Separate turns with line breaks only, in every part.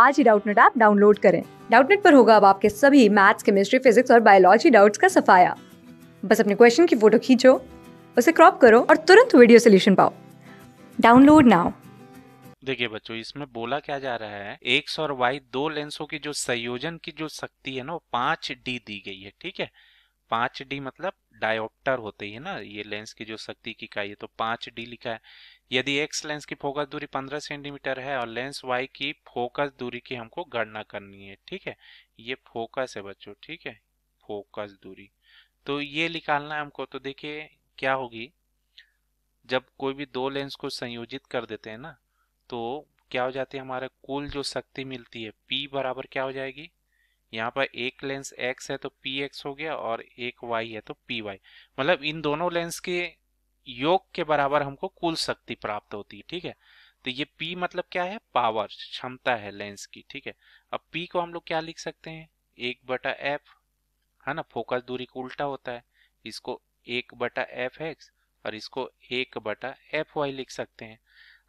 आज ही Doubtnut app download करें डाउटनेट पर होगा अब आपके सभी मैथ्स केमिस्ट्री फिजिक्स और बायोलॉजी डाउट्स का सफाया बस अपने क्वेश्चन की फोटो खींचो उसे क्रॉप करो और तुरंत वीडियो सोल्यूशन पाओ डाउनलोड नाउ
देखिए बच्चों इसमें बोला क्या जा रहा है एक्स और वाई दो लेंसों की जो संयोजन की जो शक्ति है ना वो पांच डी दी गई है ठीक है पांच डी मतलब डायोप्टर होती है ना ये लेंस की जो शक्ति की इकाई है तो पांच डी लिखा है यदि एक्स लेंस की फोकस दूरी पंद्रह सेंटीमीटर है और लेंस वाई की फोकस दूरी की हमको गणना करनी है ठीक है ये फोकस है बच्चों ठीक है फोकस दूरी तो ये निकालना है हमको तो देखिए क्या होगी जब कोई भी दो लेंस को संयोजित कर देते हैं ना तो क्या हो जाती है हमारा कुल जो शक्ति मिलती है पी बराबर क्या हो जाएगी यहाँ पर एक लेंस एक्स है तो पी एक्स हो गया और एक वाई है तो पी वाई मतलब इन दोनों लेंस के योग के बराबर हमको कुल शक्ति प्राप्त होती है ठीक है तो ये पी मतलब क्या है पावर क्षमता है लेंस की ठीक है अब पी को हम लोग क्या लिख सकते हैं एक बटा एफ है ना फोकस दूरी को उल्टा होता है इसको एक बटा एफ एक्स और इसको एक बटा एफ वाई लिख सकते हैं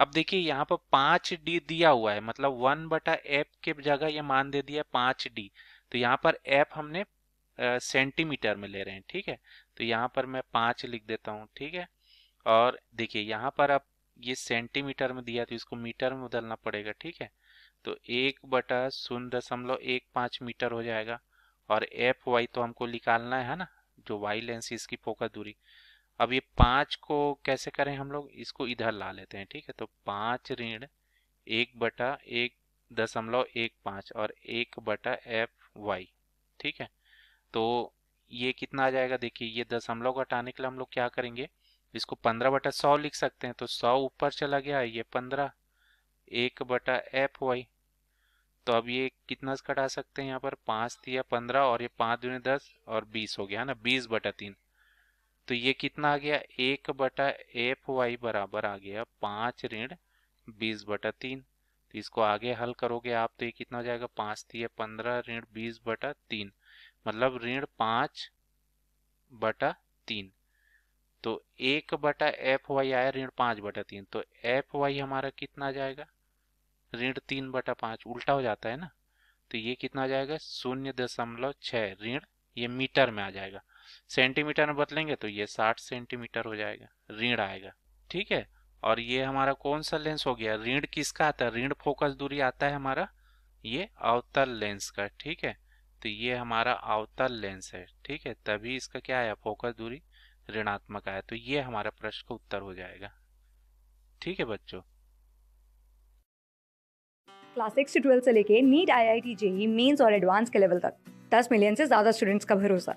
अब देखिए यहाँ पर पांच डी दिया हुआ है मतलब वन बटा एप के जगह ये मान दे दिया पांच डी तो यहाँ पर एप हमने सेंटीमीटर में ले रहे हैं ठीक है तो यहाँ पर मैं पांच लिख देता हूँ ठीक है और देखिए यहाँ पर अब ये सेंटीमीटर में दिया तो इसको मीटर में बदलना पड़ेगा ठीक है तो एक बटा शून्य दशमलव एक पाँच मीटर हो जाएगा और एफ वाई तो हमको निकालना है ना जो वाई लेंस इसकी फोकस दूरी अब ये पाँच को कैसे करें हम लोग इसको इधर ला लेते हैं ठीक है तो पाँच ऋण एक बटा एक दशमलव एक पाँच और एक बटा एफ वाई ठीक है तो ये कितना आ जाएगा देखिए ये दशमलव घटाने के लिए हम लोग क्या करेंगे इसको पंद्रह बटा सौ लिख सकते हैं तो सौ ऊपर चला गया ये पंद्रह एक बटा एफ वाई तो अब ये कितना कटा सकते हैं यहाँ पर पाँच दिया पंद्रह और ये पाँच दुनिया दस और बीस हो गया है ना बीस बटा तीन तो ये कितना आ गया एक बटा एफ वाई बराबर आ गया पांच ऋण बीस बटा तीन तो इसको आगे हल करोगे आप तो ये कितना हो जाएगा पांच थी तो पंद्रह ऋण बीस बटा तीन मतलब ऋण पांच बटा तीन तो एक बटा एफ वाई आया ऋण पांच बटा तीन तो एफ वाई हमारा कितना जाएगा ऋण तीन बटा पांच उल्टा हो जाता है ना तो ये कितना जाएगा शून्य दशमलव छ ऋण ये मीटर में आ जाएगा सेंटीमीटर में बदलेंगे तो ये साठ सेंटीमीटर हो जाएगा ऋण आएगा ठीक है और ये हमारा कौन सा लेंस हो गया ऋण किसका आता है ऋण फोकस दूरी आता है हमारा ये अवतल लेंस का ठीक है तो ये हमारा अवतल लेंस है ठीक है तभी इसका क्या आया फोकस दूरी ऋणात्मक आया तो ये हमारा प्रश्न का उत्तर हो जाएगा ठीक है बच्चों
क्लास सिक्स से ट्वेल्थ से लेके NEET IIT JEE mains और एडवांस के लेवल तक दस मिलियन से ज्यादा स्टूडेंट्स का भरोसा